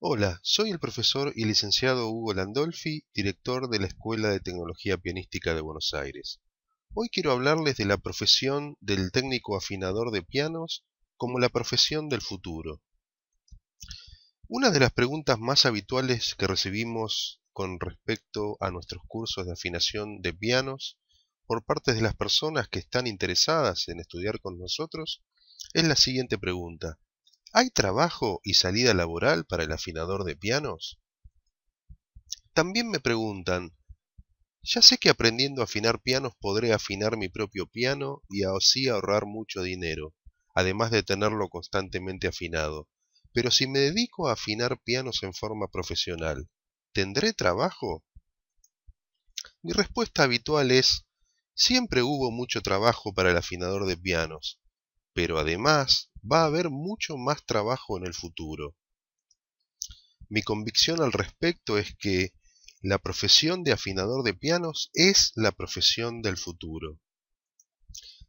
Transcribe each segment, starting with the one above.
Hola, soy el profesor y licenciado Hugo Landolfi, director de la Escuela de Tecnología Pianística de Buenos Aires. Hoy quiero hablarles de la profesión del técnico afinador de pianos como la profesión del futuro. Una de las preguntas más habituales que recibimos con respecto a nuestros cursos de afinación de pianos por parte de las personas que están interesadas en estudiar con nosotros es la siguiente pregunta. ¿Hay trabajo y salida laboral para el afinador de pianos? También me preguntan, ya sé que aprendiendo a afinar pianos podré afinar mi propio piano y así ahorrar mucho dinero, además de tenerlo constantemente afinado. Pero si me dedico a afinar pianos en forma profesional, ¿tendré trabajo? Mi respuesta habitual es, siempre hubo mucho trabajo para el afinador de pianos, pero además va a haber mucho más trabajo en el futuro. Mi convicción al respecto es que la profesión de afinador de pianos es la profesión del futuro.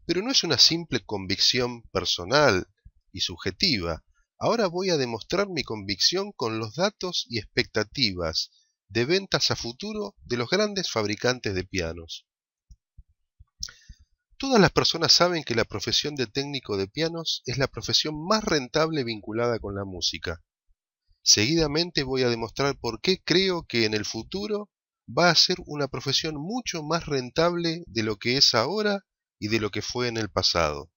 Pero no es una simple convicción personal y subjetiva. Ahora voy a demostrar mi convicción con los datos y expectativas de ventas a futuro de los grandes fabricantes de pianos. Todas las personas saben que la profesión de técnico de pianos es la profesión más rentable vinculada con la música. Seguidamente voy a demostrar por qué creo que en el futuro va a ser una profesión mucho más rentable de lo que es ahora y de lo que fue en el pasado.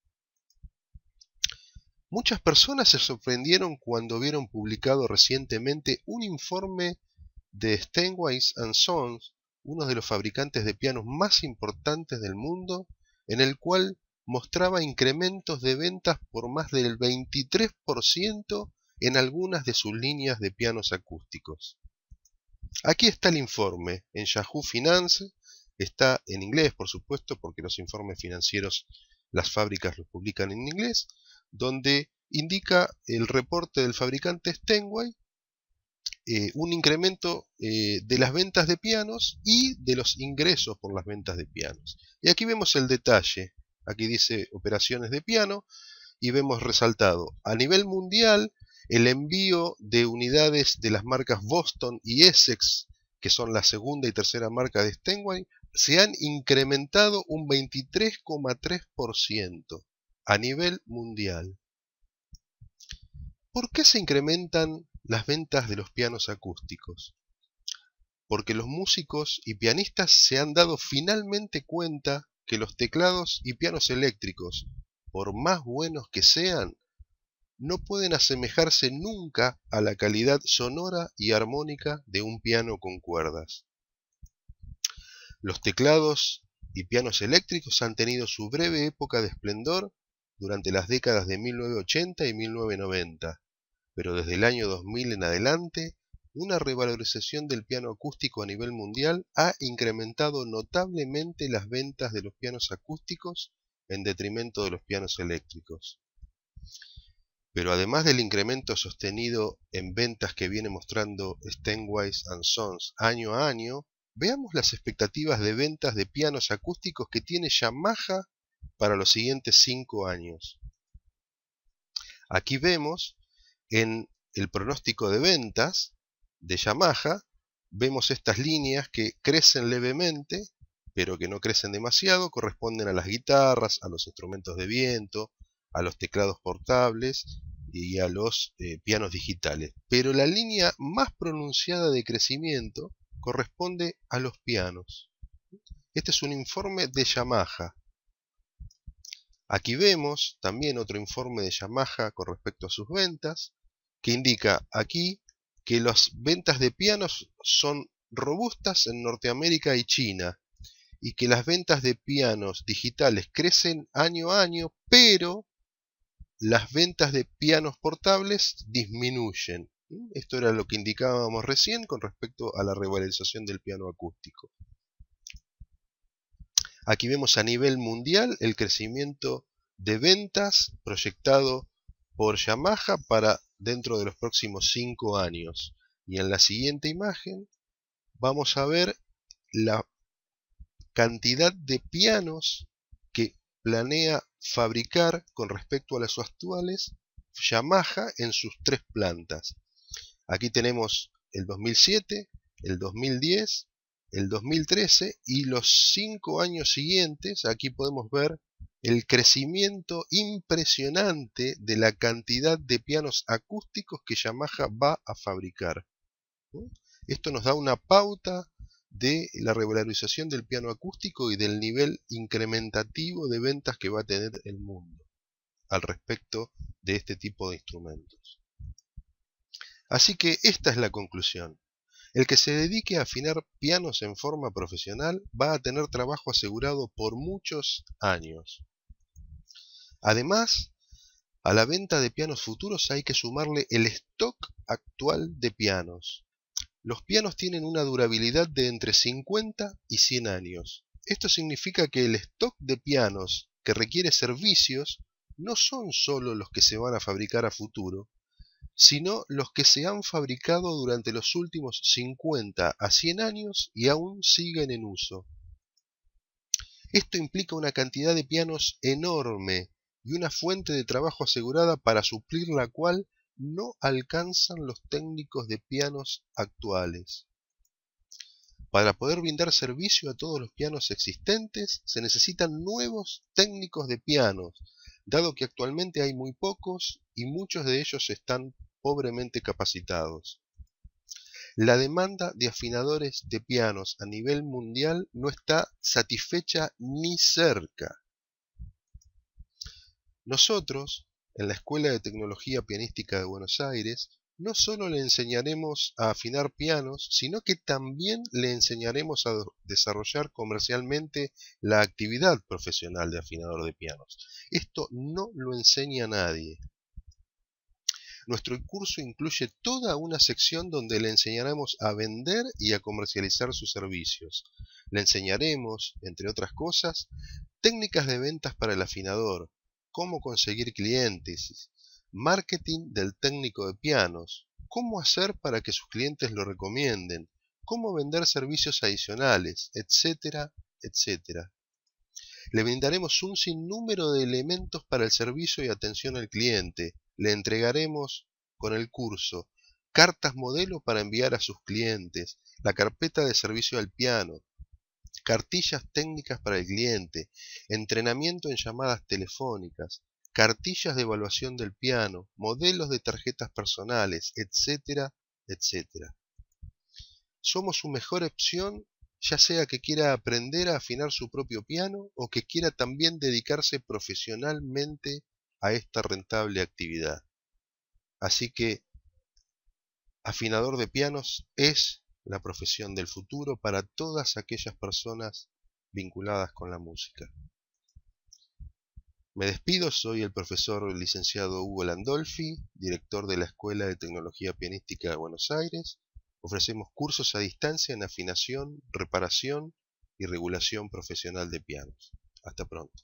Muchas personas se sorprendieron cuando vieron publicado recientemente un informe de Steinways Sons, uno de los fabricantes de pianos más importantes del mundo, en el cual mostraba incrementos de ventas por más del 23% en algunas de sus líneas de pianos acústicos. Aquí está el informe en Yahoo Finance, está en inglés por supuesto, porque los informes financieros las fábricas los publican en inglés, donde indica el reporte del fabricante Stenway, eh, un incremento eh, de las ventas de pianos y de los ingresos por las ventas de pianos. Y aquí vemos el detalle. Aquí dice operaciones de piano y vemos resaltado a nivel mundial el envío de unidades de las marcas Boston y Essex, que son la segunda y tercera marca de Stenway, se han incrementado un 23,3% a nivel mundial. ¿Por qué se incrementan las ventas de los pianos acústicos, porque los músicos y pianistas se han dado finalmente cuenta que los teclados y pianos eléctricos, por más buenos que sean, no pueden asemejarse nunca a la calidad sonora y armónica de un piano con cuerdas. Los teclados y pianos eléctricos han tenido su breve época de esplendor durante las décadas de 1980 y 1990, pero desde el año 2000 en adelante, una revalorización del piano acústico a nivel mundial ha incrementado notablemente las ventas de los pianos acústicos en detrimento de los pianos eléctricos. Pero además del incremento sostenido en ventas que viene mostrando and Sons año a año, veamos las expectativas de ventas de pianos acústicos que tiene Yamaha para los siguientes cinco años. Aquí vemos en el pronóstico de ventas de Yamaha vemos estas líneas que crecen levemente, pero que no crecen demasiado, corresponden a las guitarras, a los instrumentos de viento, a los teclados portables y a los eh, pianos digitales. Pero la línea más pronunciada de crecimiento corresponde a los pianos. Este es un informe de Yamaha. Aquí vemos también otro informe de Yamaha con respecto a sus ventas que indica aquí que las ventas de pianos son robustas en Norteamérica y China y que las ventas de pianos digitales crecen año a año, pero las ventas de pianos portables disminuyen. Esto era lo que indicábamos recién con respecto a la revalorización del piano acústico. Aquí vemos a nivel mundial el crecimiento de ventas proyectado por Yamaha para dentro de los próximos 5 años. Y en la siguiente imagen vamos a ver la cantidad de pianos que planea fabricar con respecto a las actuales Yamaha en sus tres plantas. Aquí tenemos el 2007, el 2010, el 2013 y los cinco años siguientes. Aquí podemos ver el crecimiento impresionante de la cantidad de pianos acústicos que Yamaha va a fabricar. Esto nos da una pauta de la regularización del piano acústico y del nivel incrementativo de ventas que va a tener el mundo al respecto de este tipo de instrumentos. Así que esta es la conclusión. El que se dedique a afinar pianos en forma profesional va a tener trabajo asegurado por muchos años. Además, a la venta de pianos futuros hay que sumarle el stock actual de pianos. Los pianos tienen una durabilidad de entre 50 y 100 años. Esto significa que el stock de pianos que requiere servicios no son solo los que se van a fabricar a futuro, sino los que se han fabricado durante los últimos 50 a 100 años y aún siguen en uso. Esto implica una cantidad de pianos enorme y una fuente de trabajo asegurada para suplir la cual no alcanzan los técnicos de pianos actuales. Para poder brindar servicio a todos los pianos existentes se necesitan nuevos técnicos de pianos, dado que actualmente hay muy pocos y muchos de ellos están pobremente capacitados. La demanda de afinadores de pianos a nivel mundial no está satisfecha ni cerca. Nosotros, en la Escuela de Tecnología Pianística de Buenos Aires, no solo le enseñaremos a afinar pianos, sino que también le enseñaremos a desarrollar comercialmente la actividad profesional de afinador de pianos. Esto no lo enseña nadie. Nuestro curso incluye toda una sección donde le enseñaremos a vender y a comercializar sus servicios. Le enseñaremos, entre otras cosas, técnicas de ventas para el afinador, cómo conseguir clientes, marketing del técnico de pianos, cómo hacer para que sus clientes lo recomienden, cómo vender servicios adicionales, etcétera, etcétera. Le brindaremos un sinnúmero de elementos para el servicio y atención al cliente. Le entregaremos con el curso cartas modelo para enviar a sus clientes, la carpeta de servicio al piano, cartillas técnicas para el cliente, entrenamiento en llamadas telefónicas, cartillas de evaluación del piano, modelos de tarjetas personales, etcétera, etcétera. Somos su mejor opción ya sea que quiera aprender a afinar su propio piano o que quiera también dedicarse profesionalmente a esta rentable actividad. Así que afinador de pianos es la profesión del futuro para todas aquellas personas vinculadas con la música. Me despido, soy el profesor licenciado Hugo Landolfi, director de la Escuela de Tecnología Pianística de Buenos Aires. Ofrecemos cursos a distancia en afinación, reparación y regulación profesional de pianos. Hasta pronto.